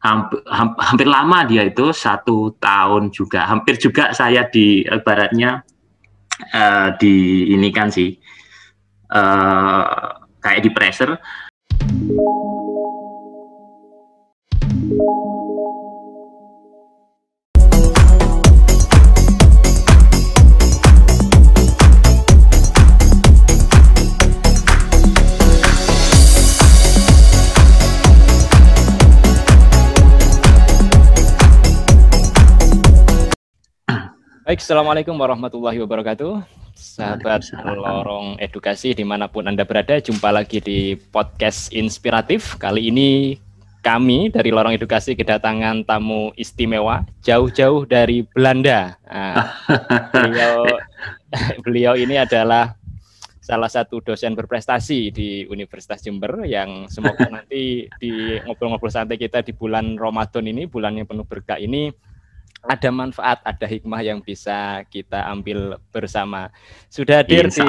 hampir, hampir, lama dia itu satu tahun juga hampir juga saya di baratnya uh, eh, di ini kan sih uh, kayak di pressure. Baik, Assalamualaikum warahmatullahi wabarakatuh. Sahabat lorong edukasi dimanapun Anda berada, jumpa lagi di podcast inspiratif. Kali ini kami dari lorong edukasi kedatangan tamu istimewa jauh-jauh dari Belanda. Nah, beliau, beliau ini adalah salah satu dosen berprestasi di Universitas Jember yang semoga nanti di ngobrol-ngobrol santai kita di bulan Ramadan ini, bulan yang penuh berkah ini, ada manfaat, ada hikmah yang bisa kita ambil bersama. Sudah hadir di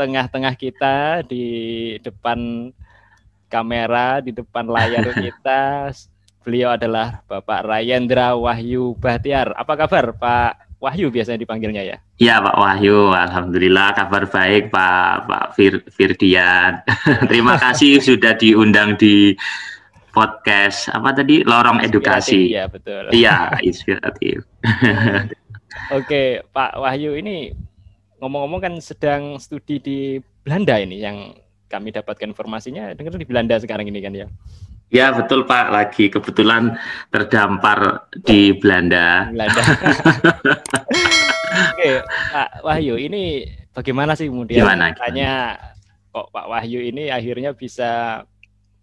tengah-tengah kita, di depan kamera, di depan layar kita. Beliau adalah Bapak Rayendra Wahyu Bahtiar. Apa kabar Pak Wahyu biasanya dipanggilnya ya? Iya Pak Wahyu, Alhamdulillah kabar baik Pak Pak Fir Firdian. Terima kasih sudah diundang di podcast apa tadi lorong edukasi. ya betul. Iya inspiratif. Oke Pak Wahyu ini ngomong-ngomong kan sedang studi di Belanda ini yang kami dapatkan informasinya dengar di Belanda sekarang ini kan ya. Ya betul Pak, lagi kebetulan terdampar di Belanda. Belanda. Oke Pak Wahyu, ini bagaimana sih kemudian gimana, tanya kok Pak Wahyu ini akhirnya bisa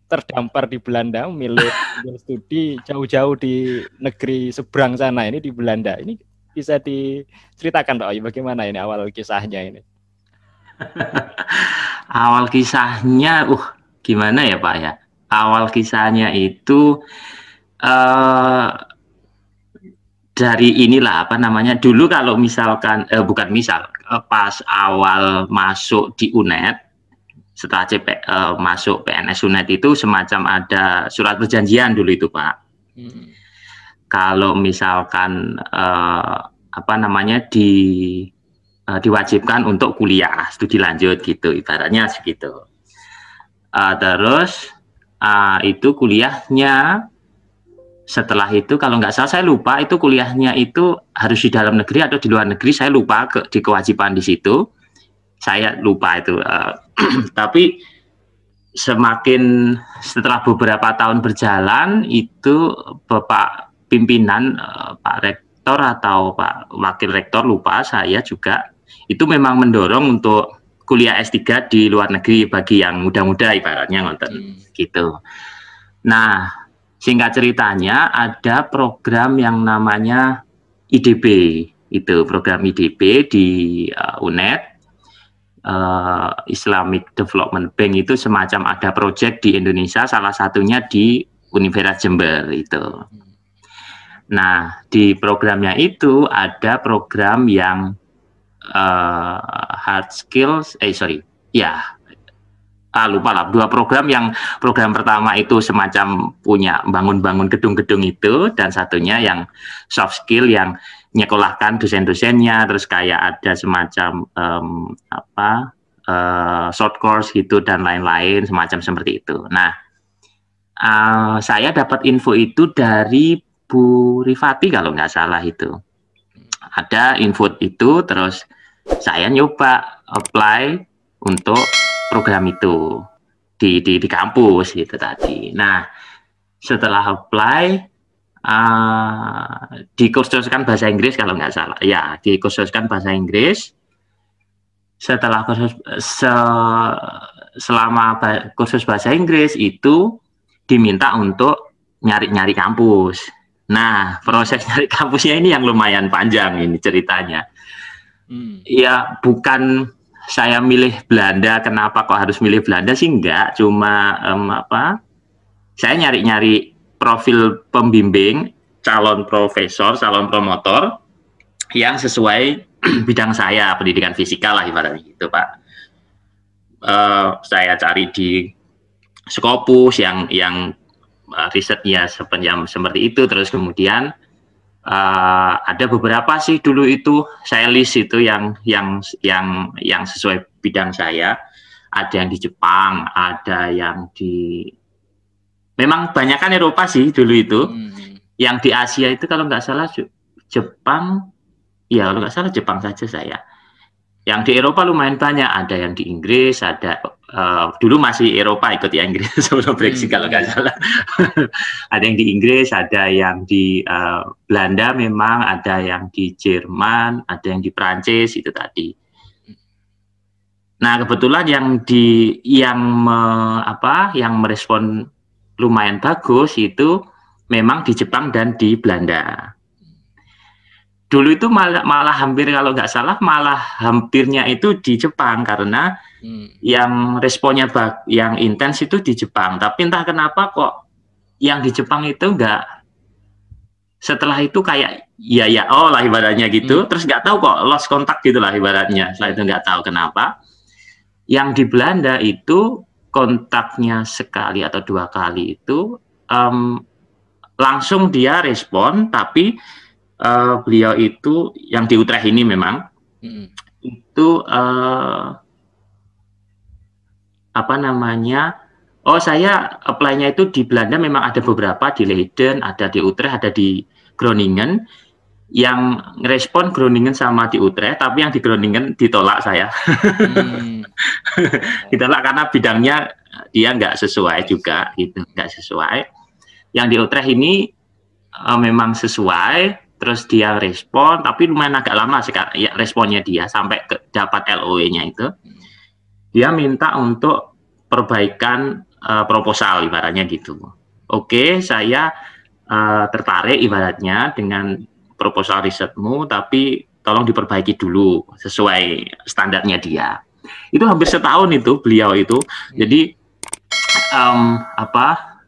terdampar di Belanda, milih studi jauh-jauh di negeri seberang sana ini di Belanda. Ini bisa diceritakan Pak bagaimana ini awal kisahnya ini? awal kisahnya, uh, gimana ya Pak ya? Awal kisahnya itu uh, dari inilah apa namanya? Dulu kalau misalkan, eh, bukan misal, eh, pas awal masuk di UNED setelah CP, uh, eh, masuk PNS Sunat itu semacam ada surat perjanjian dulu itu Pak. Hmm. Kalau misalkan uh, apa namanya di uh, diwajibkan untuk kuliah studi lanjut gitu ibaratnya segitu. Uh, terus uh, itu kuliahnya setelah itu kalau nggak salah saya lupa itu kuliahnya itu harus di dalam negeri atau di luar negeri saya lupa ke, di kewajiban di situ saya lupa itu uh, tapi semakin setelah beberapa tahun berjalan itu Bapak pimpinan uh, Pak Rektor atau Pak Wakil Rektor lupa saya juga itu memang mendorong untuk kuliah S3 di luar negeri bagi yang muda-muda ibaratnya ngonten hmm. gitu. Nah, singkat ceritanya ada program yang namanya IDB itu program IDB di uh, UNED uh, Islamic Development Bank itu semacam ada proyek di Indonesia, salah satunya di Universitas Jember itu. Nah, di programnya itu ada program yang uh, hard skills, eh sorry, ya ah, lupa lah dua program yang program pertama itu semacam punya bangun-bangun gedung-gedung itu dan satunya yang soft skill yang nyekolahkan dosen-dosennya terus kayak ada semacam um, apa uh, short course gitu dan lain-lain semacam seperti itu. Nah, uh, saya dapat info itu dari Bu Rifati kalau nggak salah itu. Ada info itu terus saya nyoba apply untuk program itu di di di kampus itu tadi. Nah, setelah apply uh, dikursuskan bahasa Inggris kalau nggak salah. Ya, dikursuskan bahasa Inggris. Setelah kursus se, selama khusus kursus bahasa Inggris itu diminta untuk nyari-nyari kampus. Nah, proses nyari kampusnya ini yang lumayan panjang ini ceritanya. Hmm. Ya, bukan saya milih Belanda. Kenapa kok harus milih Belanda sih? Enggak, cuma um, apa? Saya nyari-nyari profil pembimbing, calon profesor, calon promotor yang sesuai bidang saya, pendidikan fisika lah ibaratnya gitu Pak. Uh, saya cari di Scopus yang yang uh, risetnya sepanjang seperti itu, terus kemudian uh, ada beberapa sih dulu itu saya list itu yang yang yang yang sesuai bidang saya. Ada yang di Jepang, ada yang di memang banyak kan Eropa sih dulu itu. Hmm. Yang di Asia itu kalau nggak salah Jepang, ya kalau nggak salah Jepang saja saya. Yang di Eropa lumayan banyak, ada yang di Inggris, ada uh, dulu masih Eropa ikut ya Inggris sebelum Brexit hmm. kalau nggak salah. ada yang di Inggris, ada yang di uh, Belanda memang, ada yang di Jerman, ada yang di Prancis itu tadi. Nah kebetulan yang di yang me, apa yang merespon lumayan bagus itu memang di Jepang dan di Belanda. Dulu itu malah, malah hampir kalau nggak salah malah hampirnya itu di Jepang karena hmm. yang responnya bag, yang intens itu di Jepang. Tapi entah kenapa kok yang di Jepang itu nggak setelah itu kayak ya ya oh lah ibaratnya gitu hmm. terus nggak tahu kok lost kontak gitulah ibaratnya setelah itu nggak tahu kenapa yang di Belanda itu kontaknya sekali atau dua kali itu um, langsung dia respon tapi uh, beliau itu yang di Utrecht ini memang hmm. itu uh, apa namanya oh saya apply-nya itu di Belanda memang ada beberapa di Leiden ada di Utrecht ada di Groningen yang respon Groningen sama di Utrecht tapi yang di Groningen ditolak saya hmm ditolak gitu karena bidangnya dia nggak sesuai juga gitu nggak sesuai yang di Utrecht ini uh, memang sesuai terus dia respon tapi lumayan agak lama sekarang ya responnya dia sampai ke, dapat LOE-nya itu dia minta untuk perbaikan uh, proposal ibaratnya gitu oke saya uh, tertarik ibaratnya dengan proposal risetmu tapi tolong diperbaiki dulu sesuai standarnya dia itu hampir setahun itu beliau itu hmm. jadi um, apa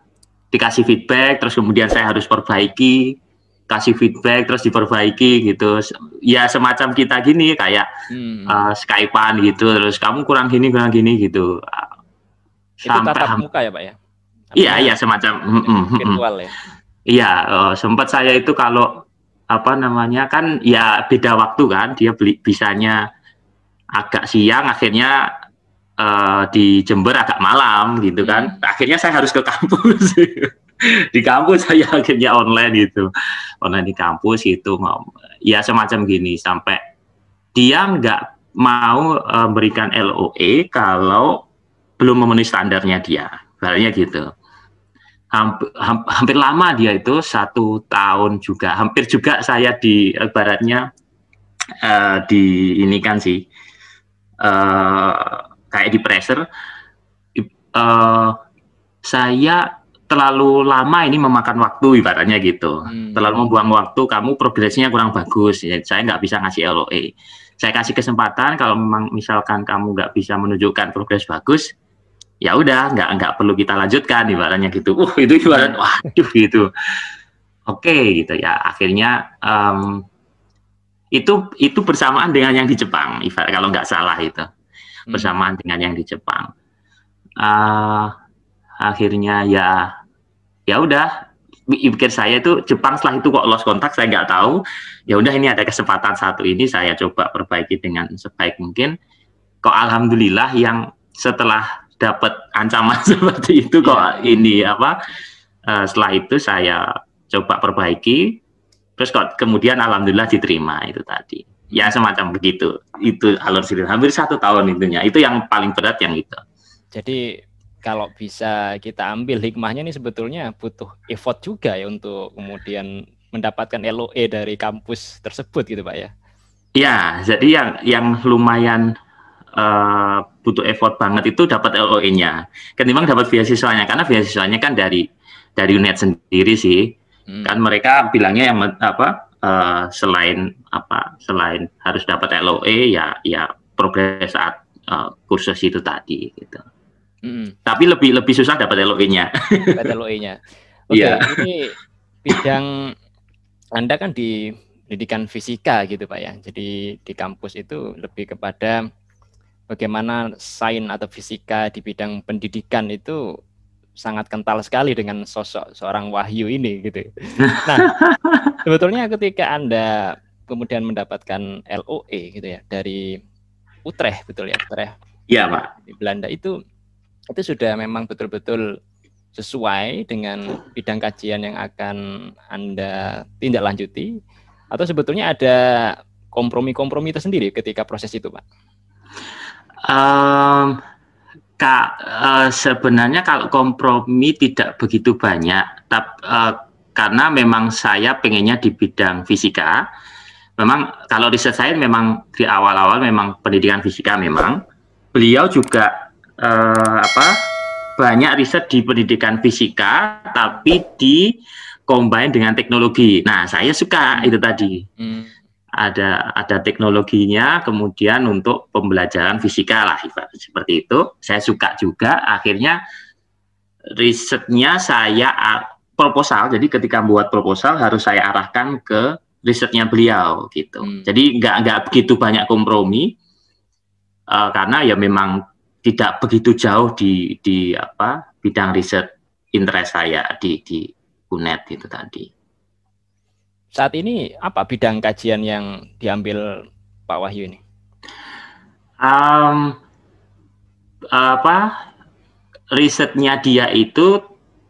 dikasih feedback terus kemudian saya harus perbaiki kasih feedback terus diperbaiki gitu ya semacam kita gini kayak hmm. uh, skypean gitu terus kamu kurang gini kurang gini gitu itu sampai tatap muka ya pak ya iya iya semacam virtual ya iya uh, sempat saya itu kalau apa namanya kan ya beda waktu kan dia beli bisanya agak siang akhirnya uh, di Jember agak malam gitu kan. Yeah. Hmm. Akhirnya saya harus ke kampus. di kampus saya akhirnya online gitu. Online di kampus itu ya semacam gini sampai dia nggak mau uh, eh, LOE kalau belum memenuhi standarnya dia. Barunya gitu. Hampir, hampir, hampir lama dia itu satu tahun juga hampir juga saya di baratnya uh, eh, di ini kan sih uh, kayak di pressure uh, saya terlalu lama ini memakan waktu ibaratnya gitu hmm. terlalu membuang waktu kamu progresnya kurang bagus ya, saya nggak bisa ngasih LOE saya kasih kesempatan kalau memang misalkan kamu nggak bisa menunjukkan progres bagus ya udah nggak nggak perlu kita lanjutkan ibaratnya gitu uh itu ibarat hmm. waduh gitu oke okay, gitu ya akhirnya um, itu itu bersamaan dengan yang di Jepang kalau nggak salah itu hmm. bersamaan hmm. dengan yang di Jepang uh, akhirnya ya ya udah pikir saya itu Jepang setelah itu kok lost kontak saya nggak tahu ya udah ini ada kesempatan satu ini saya coba perbaiki dengan sebaik mungkin kok alhamdulillah yang setelah dapat ancaman seperti itu kok yeah. ini apa uh, setelah itu saya coba perbaiki terus kok kemudian alhamdulillah diterima itu tadi ya semacam begitu itu alur sirine hampir satu tahun intinya itu yang paling berat yang itu jadi kalau bisa kita ambil hikmahnya ini sebetulnya butuh effort juga ya untuk kemudian mendapatkan LOE dari kampus tersebut gitu pak ya ya jadi yang yang lumayan uh, butuh effort banget itu dapat LOE-nya ketimbang dapat beasiswanya karena beasiswanya kan dari dari UNED sendiri sih Hmm. Kan mereka bilangnya yang apa uh, selain apa selain harus dapat LOE ya ya progres saat uh, kursus itu tadi gitu. Hmm. Tapi lebih lebih susah dapat LOE-nya. Dapat LOE-nya. Oke, okay, iya. yeah. ini bidang Anda kan di pendidikan fisika gitu Pak ya. Jadi di kampus itu lebih kepada bagaimana sains atau fisika di bidang pendidikan itu sangat kental sekali dengan sosok seorang Wahyu ini gitu. Nah, sebetulnya ketika Anda kemudian mendapatkan LOE gitu ya dari Utrecht betul ya Utrecht. Iya pak. Di Belanda itu itu sudah memang betul-betul sesuai dengan bidang kajian yang akan anda tindak lanjuti atau sebetulnya ada kompromi-kompromi tersendiri ketika proses itu pak? Um, Ka, uh, eh, sebenarnya kalau kompromi tidak begitu banyak, tap, uh, karena memang saya pengennya di bidang fisika. Memang kalau riset saya memang di awal-awal memang pendidikan fisika memang. Beliau juga uh, apa banyak riset di pendidikan fisika, tapi di combine dengan teknologi. Nah, saya suka itu tadi. Hmm ada ada teknologinya kemudian untuk pembelajaran fisika lah seperti itu saya suka juga akhirnya risetnya saya proposal jadi ketika buat proposal harus saya arahkan ke risetnya beliau gitu hmm. jadi nggak nggak begitu banyak kompromi uh, karena ya memang tidak begitu jauh di di apa bidang riset interest saya di di UNED itu tadi saat ini apa bidang kajian yang diambil Pak Wahyu ini? Um, apa risetnya dia itu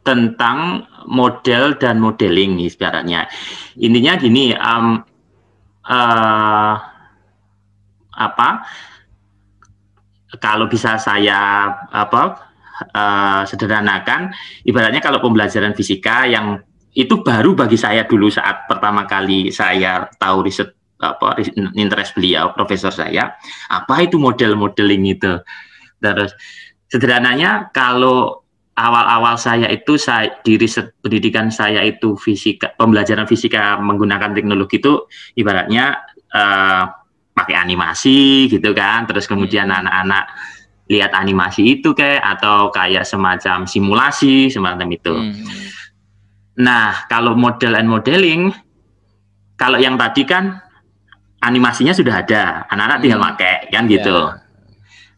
tentang model dan modeling nih sebenarnya Intinya gini, um, uh, apa kalau bisa saya apa uh, sederhanakan, ibaratnya kalau pembelajaran fisika yang itu baru bagi saya dulu saat pertama kali saya tahu riset apa interest beliau profesor saya apa itu model modeling itu terus sederhananya kalau awal-awal saya itu saya di riset pendidikan saya itu fisika pembelajaran fisika menggunakan teknologi itu ibaratnya uh, pakai animasi gitu kan terus kemudian hmm. anak-anak lihat animasi itu kayak atau kayak semacam simulasi semacam itu hmm, hmm. Nah, kalau model and modeling, kalau yang tadi kan animasinya sudah ada, anak-anak hmm. tinggal pakai kan iya. gitu.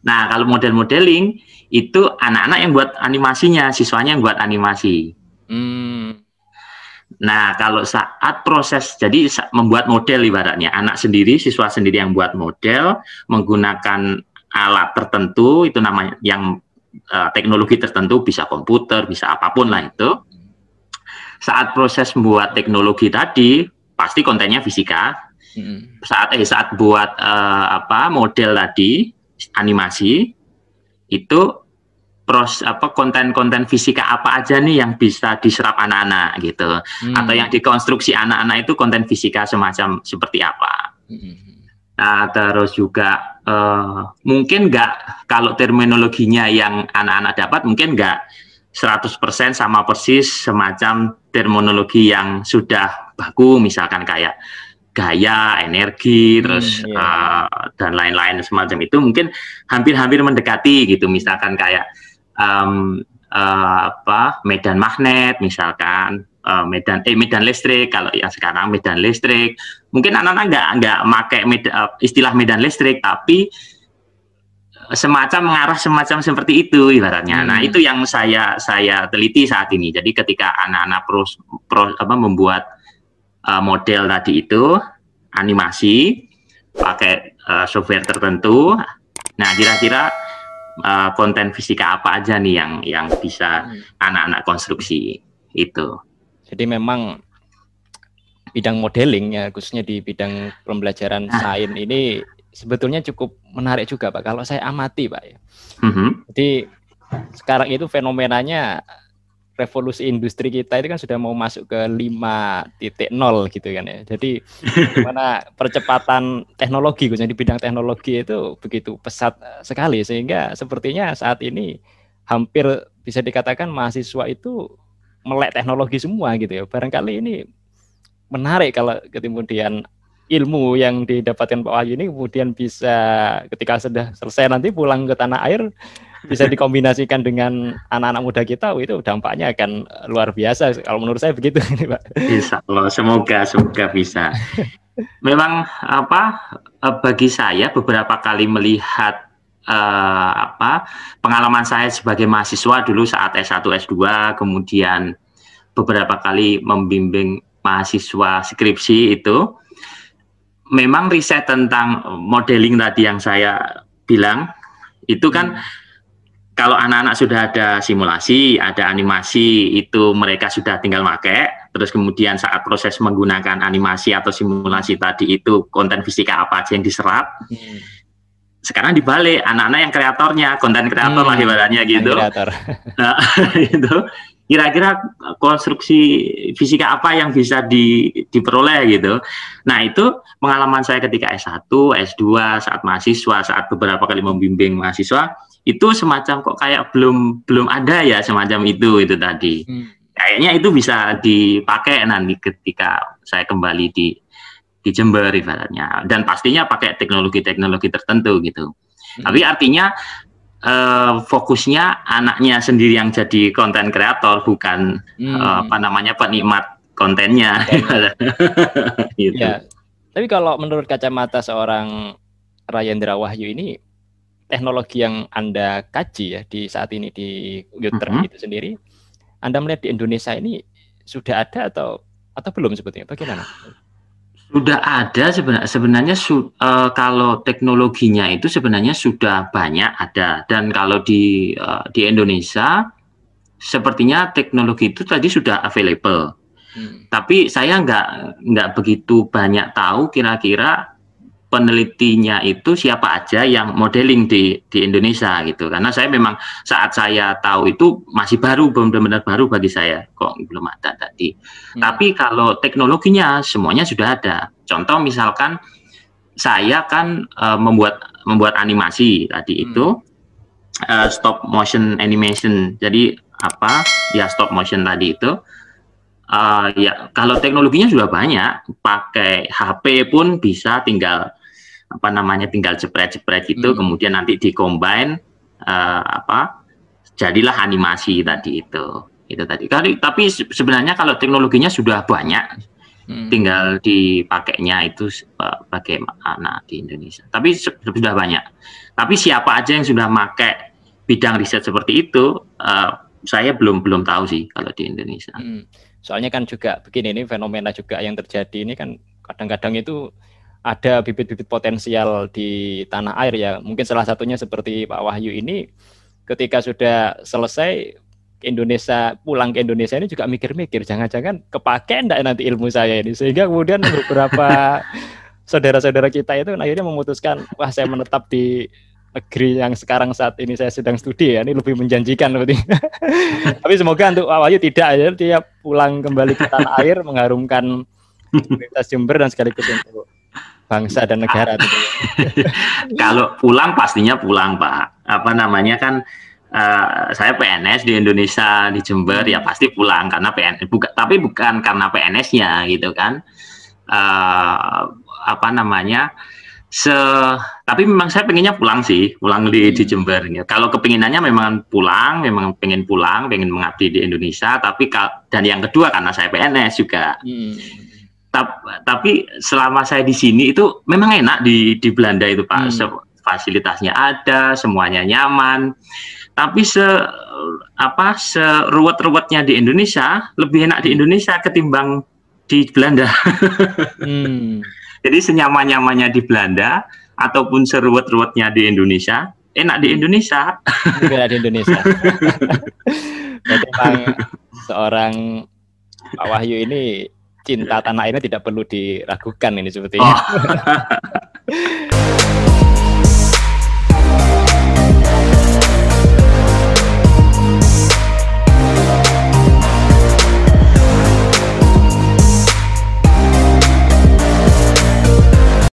Nah, kalau model modeling itu anak-anak yang buat animasinya, siswanya yang buat animasi. Hmm. Nah, kalau saat proses, jadi membuat model ibaratnya, anak sendiri, siswa sendiri yang buat model menggunakan alat tertentu, itu namanya yang uh, teknologi tertentu, bisa komputer, bisa apapun lah itu saat proses buat teknologi tadi pasti kontennya fisika. Hmm. Saat eh saat buat eh, apa model tadi animasi itu pros apa konten-konten fisika apa aja nih yang bisa diserap anak-anak gitu hmm. atau yang dikonstruksi anak-anak itu konten fisika semacam seperti apa hmm. nah terus juga uh, mungkin nggak kalau terminologinya yang anak-anak dapat mungkin nggak 100% sama persis semacam terminologi yang sudah baku misalkan kayak gaya, energi, hmm, terus uh, dan lain-lain semacam itu mungkin hampir-hampir mendekati gitu misalkan kayak um, uh, apa medan magnet misalkan uh, medan eh medan listrik kalau yang sekarang medan listrik mungkin anak-anak nggak nggak pakai istilah medan listrik tapi semacam mengarah semacam seperti itu ibaratnya. Nah, hmm. Nah itu yang saya saya teliti saat ini. Jadi ketika anak-anak pro, pro apa membuat uh, model tadi itu animasi pakai uh, software tertentu. Nah kira-kira uh, konten fisika apa aja nih yang yang bisa hmm. anak-anak hmm. konstruksi itu. Jadi memang bidang modeling ya khususnya di bidang pembelajaran nah. sains ini sebetulnya cukup menarik juga Pak kalau saya amati Pak ya. Mm-hmm. Jadi sekarang itu fenomenanya revolusi industri kita itu kan sudah mau masuk ke 5.0 gitu kan ya. Jadi mana percepatan teknologi khususnya di bidang teknologi itu begitu pesat eh, sekali sehingga sepertinya saat ini hampir bisa dikatakan mahasiswa itu melek teknologi semua gitu ya. Barangkali ini menarik kalau kemudian ilmu yang didapatkan Pak Wahyu ini kemudian bisa ketika sudah selesai nanti pulang ke tanah air bisa dikombinasikan dengan anak-anak muda kita itu dampaknya akan luar biasa kalau menurut saya begitu ini Pak. Bisa. loh, semoga semoga bisa. Memang apa eh, bagi saya beberapa kali melihat eh, apa pengalaman saya sebagai mahasiswa dulu saat S1 S2 kemudian beberapa kali membimbing mahasiswa skripsi itu memang riset tentang eh, modeling tadi yang saya bilang itu kan hmm. kalau anak-anak sudah ada simulasi, ada animasi itu mereka sudah tinggal make terus kemudian saat proses menggunakan animasi atau simulasi tadi itu konten fisika apa aja yang diserap. Hmm. Sekarang dibalik anak-anak yang kreatornya, konten kreator hmm, lah ibaratnya gitu. Kreator. nah, itu kira-kira konstruksi fisika apa yang bisa di, diperoleh gitu. Nah itu pengalaman saya ketika S1, S2, saat mahasiswa, saat beberapa kali membimbing mahasiswa, itu semacam kok kayak belum belum ada ya semacam itu itu tadi. Hmm. Kayaknya itu bisa dipakai nanti ketika saya kembali di di Jember ibaratnya dan pastinya pakai teknologi-teknologi tertentu gitu. Hmm. Tapi artinya uh, fokusnya anaknya sendiri yang jadi konten kreator bukan hmm. uh, apa namanya penikmat kontennya. Okay. gitu. Ya. Tapi kalau menurut kacamata seorang Rayendra Wahyu ini teknologi yang Anda kaji ya di saat ini di Youtube uh -huh. itu sendiri, Anda melihat di Indonesia ini sudah ada atau atau belum sebetulnya? Bagaimana? Sudah ada sebenarnya sebenarnya su, uh, kalau teknologinya itu sebenarnya sudah banyak ada dan kalau di uh, di Indonesia sepertinya teknologi itu tadi sudah available. Hmm. Tapi saya nggak nggak begitu banyak tahu kira-kira penelitinya itu siapa aja yang modeling di di Indonesia gitu karena saya memang saat saya tahu itu masih baru benar-benar baru bagi saya kok belum ada tadi hmm. tapi kalau teknologinya semuanya sudah ada contoh misalkan saya kan uh, membuat membuat animasi tadi hmm. itu uh, stop motion animation jadi apa ya stop motion tadi itu uh, ya kalau teknologinya sudah banyak pakai HP pun bisa tinggal apa namanya tinggal jepret-jepret gitu hmm. kemudian nanti dikombin uh, eh, apa jadilah animasi tadi itu itu tadi tapi, tapi sebenarnya kalau teknologinya sudah banyak hmm. tinggal dipakainya itu uh, eh, bagaimana di Indonesia tapi sudah banyak tapi siapa aja yang sudah pakai bidang riset seperti itu uh, saya belum belum tahu sih kalau di Indonesia hmm. soalnya kan juga begini ini fenomena juga yang terjadi ini kan kadang-kadang itu ada bibit-bibit potensial di tanah air ya. Mungkin salah satunya seperti Pak Wahyu ini ketika sudah selesai Indonesia pulang ke Indonesia ini juga mikir-mikir jangan-jangan kepake enggak nanti ilmu saya ini sehingga kemudian beberapa saudara-saudara kita itu akhirnya memutuskan wah saya menetap di negeri yang sekarang saat ini saya sedang studi ya ini lebih menjanjikan berarti. Tapi semoga untuk Pak Wahyu tidak ya dia pulang kembali ke tanah air mengharumkan Universitas Jember dan sekaligus untuk bangsa dan negara. Ah. Kalau pulang pastinya pulang Pak. Apa namanya kan Uh, saya PNS di Indonesia di Jember ya hmm. pasti pulang karena PNS buka, tapi bukan karena PNS-nya gitu kan uh, apa namanya se tapi memang saya pengennya pulang sih pulang di di hmm. Jember Gitu. kalau kepinginannya memang pulang memang pengen pulang pengen mengabdi di Indonesia tapi dan yang kedua karena saya PNS juga hmm tapi selama saya di sini itu memang enak di di Belanda itu Pak. Hmm. Fasilitasnya ada, semuanya nyaman. Tapi se apa seruwet-ruwetnya di Indonesia lebih enak di Indonesia ketimbang di Belanda. hmm. Jadi senyaman-nyamannya di Belanda ataupun seruwet-ruwetnya di Indonesia, enak di Indonesia. Enak di Indonesia. Berarti seorang Pak Wahyu ini cinta iya. tanah airnya tidak perlu diragukan ini sepertinya. Oh.